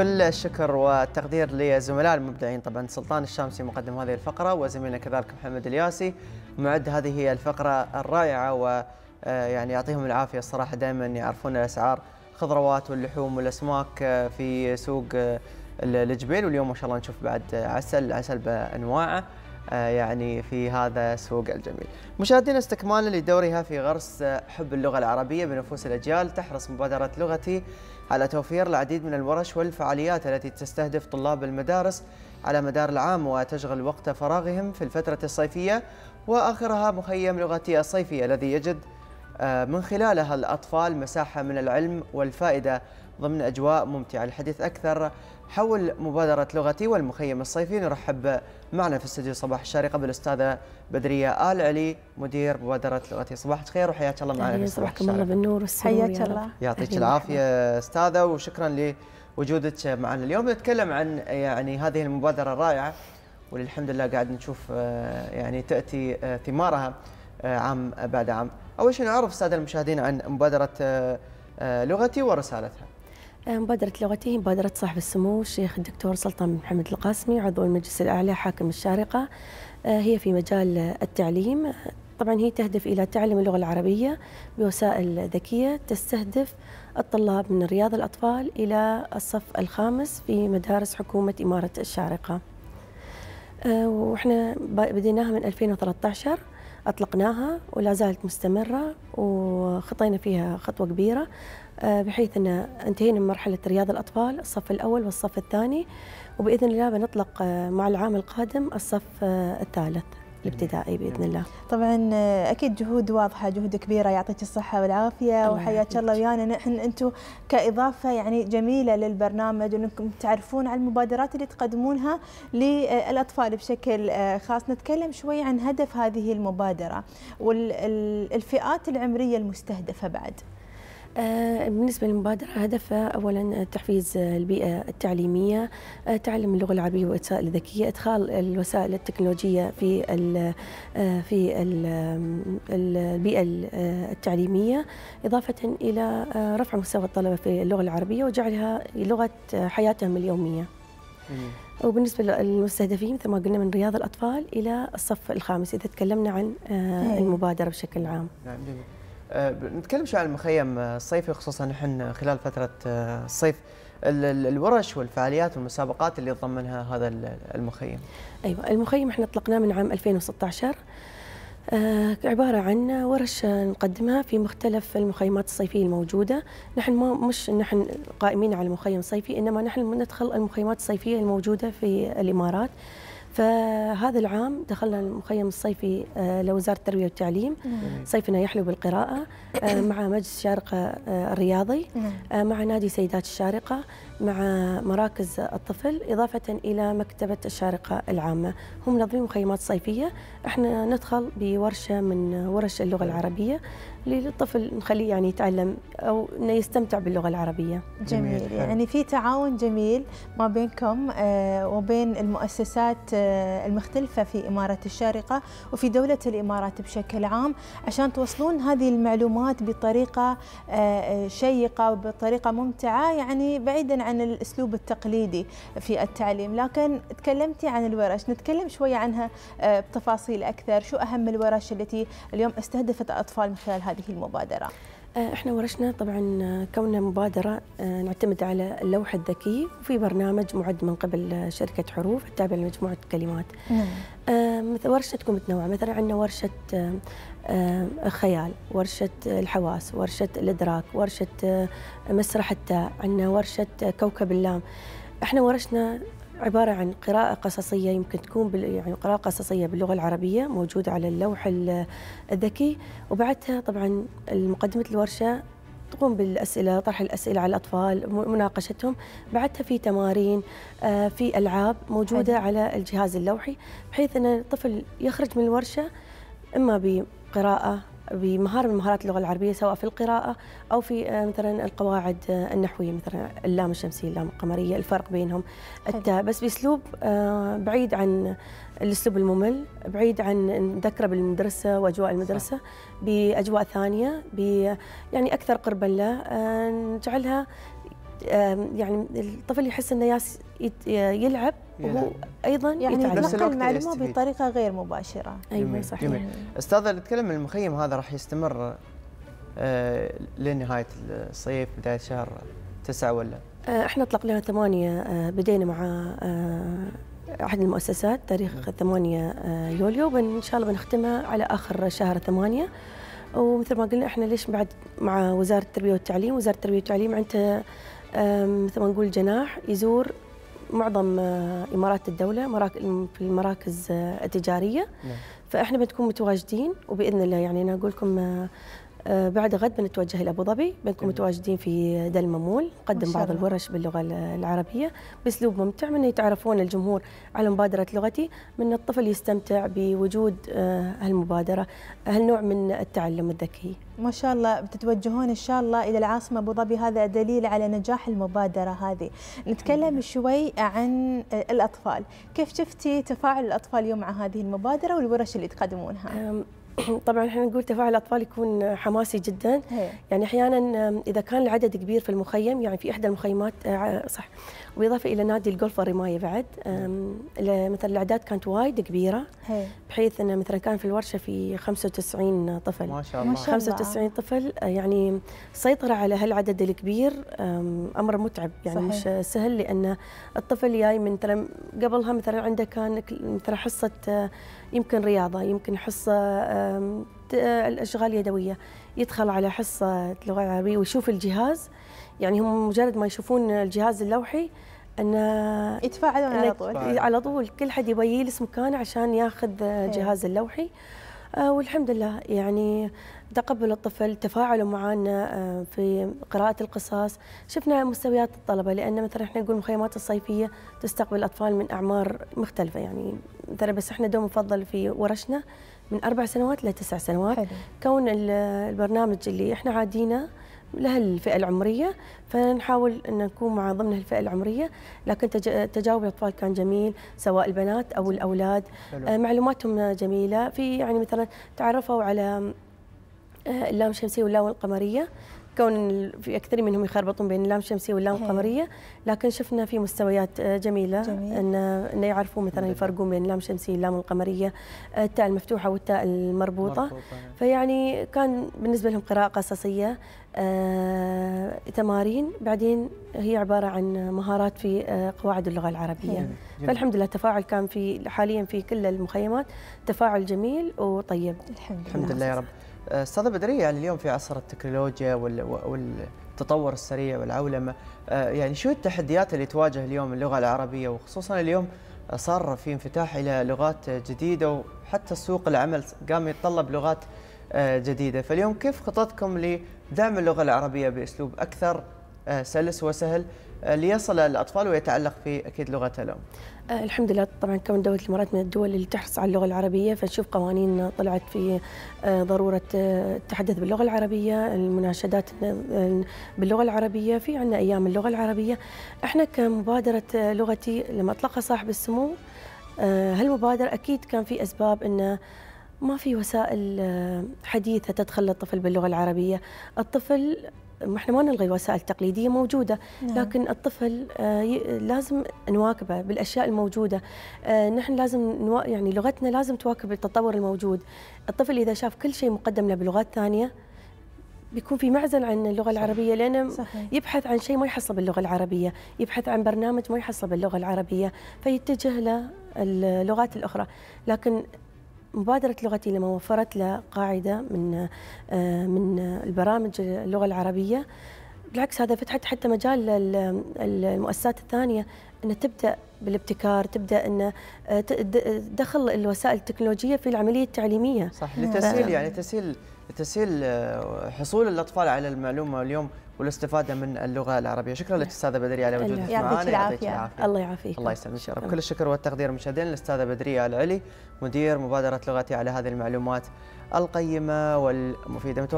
كل الشكر والتقدير لزملاء المبدعين طبعا سلطان الشامسي مقدم هذه الفقرة وزميلنا كذلك محمد الياسي معد هذه الفقرة الرائعة ويعني آه، يعطيهم العافية الصراحة دائما يعرفون الأسعار خضروات واللحوم والأسماك آه، في سوق آه، الجبيل واليوم ما شاء الله نشوف بعد عسل عسل بأنواعه آه، يعني في هذا السوق الجميل. مشاهدينا استكمالا لدورها في غرس حب اللغه العربيه بنفوس الاجيال تحرص مبادره لغتي على توفير العديد من الورش والفعاليات التي تستهدف طلاب المدارس على مدار العام وتشغل وقت فراغهم في الفتره الصيفيه واخرها مخيم لغتي الصيفي الذي يجد آه، من خلالها الاطفال مساحه من العلم والفائده ضمن أجواء ممتعة الحديث أكثر حول مبادرة لغتي والمخيم الصيفي نرحب معنا في استديو صباح الشارقة بالأستاذة بدرية آل علي مدير مبادرة لغتي صباح الخير وحياك الله معنا في صباح الله بالنور والسرور حياك الله يعطيك العافية أستاذة وشكرا لوجودك معنا اليوم نتكلم عن يعني هذه المبادرة الرائعة واللي الحمد لله قاعد نشوف آه، يعني تأتي آه، ثمارها آه، عام بعد عام أول شيء نعرف أستاذة المشاهدين عن مبادرة لغتي ورسالتها آه، مبادرة لغتي هي مبادرة صاحب السمو الشيخ الدكتور سلطان بن محمد القاسمي عضو المجلس الأعلى حاكم الشارقة آه، هي في مجال التعليم طبعا هي تهدف إلى تعلم اللغة العربية بوسائل ذكية تستهدف الطلاب من رياض الأطفال إلى الصف الخامس في مدارس حكومة إمارة الشارقة آه، وإحنا بديناها من 2013 أطلقناها ولا زالت مستمرة وخطينا فيها خطوة كبيرة آه، بحيث أن انتهينا من مرحلة رياض الأطفال الصف الأول والصف الثاني وبإذن الله بنطلق آه، مع العام القادم الصف آه، الثالث الابتدائي باذن الله. طبعا اكيد جهود واضحه، جهود كبيره يعطيك الصحه والعافيه وحياك الله ويانا نحن انتم كاضافه يعني جميله للبرنامج انكم تعرفون على المبادرات اللي تقدمونها للاطفال بشكل آه، خاص، نتكلم شوي عن هدف هذه المبادره والفئات العمريه المستهدفه بعد. آه، بالنسبة للمبادرة هدفها أولا تحفيز البيئة التعليمية آه، تعلم اللغة العربية والوسائل الذكية إدخال الوسائل التكنولوجية في آه، في البيئة التعليمية إضافة إلى رفع مستوى الطلبة في اللغة العربية وجعلها لغة حياتهم اليومية وبالنسبة للمستهدفين مثل ما قلنا من رياض الأطفال إلى الصف الخامس إذا تكلمنا عن المبادرة بشكل عام نعم، آه، نتكلم شوي عن المخيم آه، الصيفي خصوصا نحن خلال فترة آه، الصيف الورش والفعاليات والمسابقات اللي تضمنها هذا المخيم أيوة المخيم احنا اطلقناه من عام 2016 عبارة عن ورش نقدمها في مختلف المخيمات الصيفية الموجودة نحن ما مش نحن قائمين على مخيم صيفي إنما نحن ندخل المخيمات الصيفية الموجودة في الإمارات فهذا العام دخلنا المخيم الصيفي آه، لوزارة التربية والتعليم نعم. صيفنا يحلو بالقراءة آه، مع مجلس الشارقة آه، الرياضي نعم. مع نادي سيدات الشارقة مع مراكز الطفل إضافة إلى مكتبة الشارقة العامة هم نظمين مخيمات صيفية احنا ندخل بورشة من ورش اللغة العربية للطفل نخليه يعني يتعلم أو أنه يستمتع باللغة العربية جميل يعني في تعاون جميل ما بينكم آه، وبين المؤسسات آه، المختلفة في إمارة الشارقة وفي دولة الإمارات بشكل عام عشان توصلون هذه المعلومات بطريقة آه، شيقة وبطريقة ممتعة يعني بعيدا عن عن الأسلوب التقليدي في التعليم لكن تكلمتي عن الورش نتكلم شوية عنها آه، بتفاصيل أكثر شو أهم الورش التي اليوم استهدفت الأطفال من خلال هذه المبادرة آه، احنا ورشنا طبعا كوننا مبادره آه، نعتمد على اللوح الذكي وفي برنامج معد من قبل شركه حروف التابع لمجموعه كلمات نعم. ورشتكم متنوعة مثلا عندنا ورشة آه، آه، خيال ورشة الحواس ورشة الإدراك ورشة آه، مسرح التاء عندنا ورشة كوكب اللام احنا ورشنا عبارة عن قراءة قصصية يمكن تكون بال... يعني قراءة قصصية باللغة العربية موجودة على اللوح الذكي وبعدها طبعا مقدمة الورشة تقوم بالاسئله طرح الاسئله على الاطفال مناقشتهم بعدها في تمارين آه، في العاب موجوده على الجهاز اللوحي بحيث ان الطفل يخرج من الورشه اما بقراءه بمهاره من مهارات اللغه العربيه سواء في القراءه او في آه، مثلا القواعد آه، النحويه مثلا اللام الشمسيه اللام القمريه الفرق بينهم التاء بس باسلوب آه، بعيد عن الاسلوب الممل بعيد عن نذكره بالمدرسه واجواء المدرسه باجواء ثانيه ب يعني اكثر قربا له نجعلها يعني الطفل يحس انه ياس يلعب وهو ايضا يعني يتلقى المعلومه بطريقه غير مباشره ايوه صحيح جميل. استاذه نتكلم المخيم هذا راح يستمر آه، لنهايه الصيف بدايه شهر تسعة ولا آه، احنا اطلقنا ثمانية آه، بدينا مع احد المؤسسات تاريخ 8 نعم. يوليو ان شاء الله بنختمها على اخر شهر ثمانيه ومثل ما قلنا احنا ليش بعد مع وزاره التربيه والتعليم وزاره التربيه والتعليم عندها مثل ما نقول جناح يزور معظم آه، امارات الدوله في المراكز آه، التجاريه نعم. فاحنا بنكون متواجدين وباذن الله يعني انا اقول لكم آه، آه، بعد غد بنتوجه الى ابو ظبي بنكون متواجدين في دل ممول نقدم بعض الورش باللغه العربيه باسلوب ممتع من يتعرفون الجمهور على مبادره لغتي من الطفل يستمتع بوجود آه، هالمبادره هالنوع من التعلم الذكي ما شاء الله بتتوجهون ان شاء الله الى العاصمه ابو ظبي هذا دليل على نجاح المبادره هذه نتكلم شوي عن آه، الاطفال كيف شفتي تفاعل الاطفال اليوم مع هذه المبادره والورش اللي تقدمونها طبعا احنا نقول تفاعل الاطفال يكون حماسي جدا هي. يعني احيانا اذا كان العدد كبير في المخيم يعني في احدى المخيمات آه، صح بالاضافه الى نادي الجولف الرمايه بعد مثلا الاعداد كانت وايد كبيره هي. بحيث انه مثلا كان في الورشه في 95 طفل ما شاء الله 95 طفل آه، يعني السيطره على هالعدد الكبير امر متعب يعني صحيح. مش سهل لان الطفل جاي من مثلا قبلها مثلا عنده كان مثلا حصه آه، يمكن رياضه يمكن حصه آه، الاشغال اليدويه يدخل على حصه اللغه العربيه ويشوف الجهاز يعني هم مجرد ما يشوفون الجهاز اللوحي ان يتفاعلون على طول على طول كل حد يبغى يجلس مكانه عشان ياخذ إيه. جهاز اللوحي آه، والحمد لله يعني تقبل الطفل تفاعله معنا آه، في قراءة القصص شفنا مستويات الطلبة لأن مثلا احنا نقول المخيمات الصيفية تستقبل أطفال من أعمار مختلفة يعني مثلا بس احنا دوم نفضل في ورشنا من اربع سنوات لتسع سنوات حلو. كون البرنامج اللي احنا عادينه لهالفئه العمريه فنحاول ان نكون مع ضمن الفئة العمريه لكن تجاوب الاطفال كان جميل سواء البنات او الاولاد حلو. آه، معلوماتهم جميله في يعني مثلا تعرفوا على آه، اللام الشمسيه واللام القمريه كون في كثير منهم يخربطون بين اللام الشمسيه واللام إيه. القمريه لكن شفنا في مستويات آه، جميله جميل. ان ان يعرفوا مثلا يفرقون بين اللام الشمسيه واللام القمريه آه، التاء المفتوحه والتاء المربوطه مربوطة. فيعني كان بالنسبه لهم قراءه قصصيه آه، تمارين بعدين هي عبارة عن مهارات في آه، قواعد اللغة العربية فالحمد لله التفاعل كان في حاليا في كل المخيمات تفاعل جميل وطيب الحمد, الحمد لله يا رب آه، أستاذة بدرية يعني اليوم في عصر التكنولوجيا وال... والتطور السريع والعولمة آه، يعني شو التحديات اللي تواجه اليوم اللغة العربية وخصوصا اليوم صار في انفتاح إلى لغات جديدة وحتى سوق العمل قام يتطلب لغات آه، جديده فاليوم كيف خططكم لدعم اللغه العربيه باسلوب اكثر آه، سلس وسهل آه، ليصل الاطفال ويتعلق في اكيد لغة لهم الحمد لله طبعا كون دوله الامارات من الدول اللي تحرص على اللغه العربيه فنشوف قوانين طلعت في ضروره التحدث باللغه العربيه، المناشدات باللغه العربيه، في عندنا ايام اللغه العربيه. احنا كمبادره لغتي لما اطلقها صاحب السمو هالمبادره اكيد كان في اسباب انه ما في وسائل آه، حديثة تدخل الطفل باللغة العربية الطفل ما احنا ما نلغي وسائل تقليدية موجودة نعم. لكن الطفل آه، لازم نواكبه بالأشياء الموجودة آه، نحن لازم يعني لغتنا لازم تواكب التطور الموجود الطفل إذا شاف كل شيء مقدم له بلغات ثانية بيكون في معزل عن اللغه صحيح. العربيه لانه صحيح. يبحث عن شيء ما يحصله باللغه العربيه، يبحث عن برنامج ما يحصله باللغه العربيه، فيتجه له اللغات الاخرى، لكن مبادرة لغتي لما وفرت له قاعدة من آه، من البرامج اللغة العربية بالعكس هذا فتحت حتى مجال المؤسسات الثانيه ان تبدا بالابتكار تبدا ان آه، دخل الوسائل التكنولوجيه في العمليه التعليميه صح لتسهيل يعني تسهيل تسهيل آه، حصول الاطفال على المعلومه اليوم والاستفاده من اللغه العربيه، شكرا نعم. لك استاذه بدريه على وجودك معنا يعطيك العافيه الله يعافيك الله يسلمك يا رب، كل الشكر والتقدير مشاهدينا للاستاذه بدريه العلي مدير مبادره لغتي على هذه المعلومات القيمه والمفيده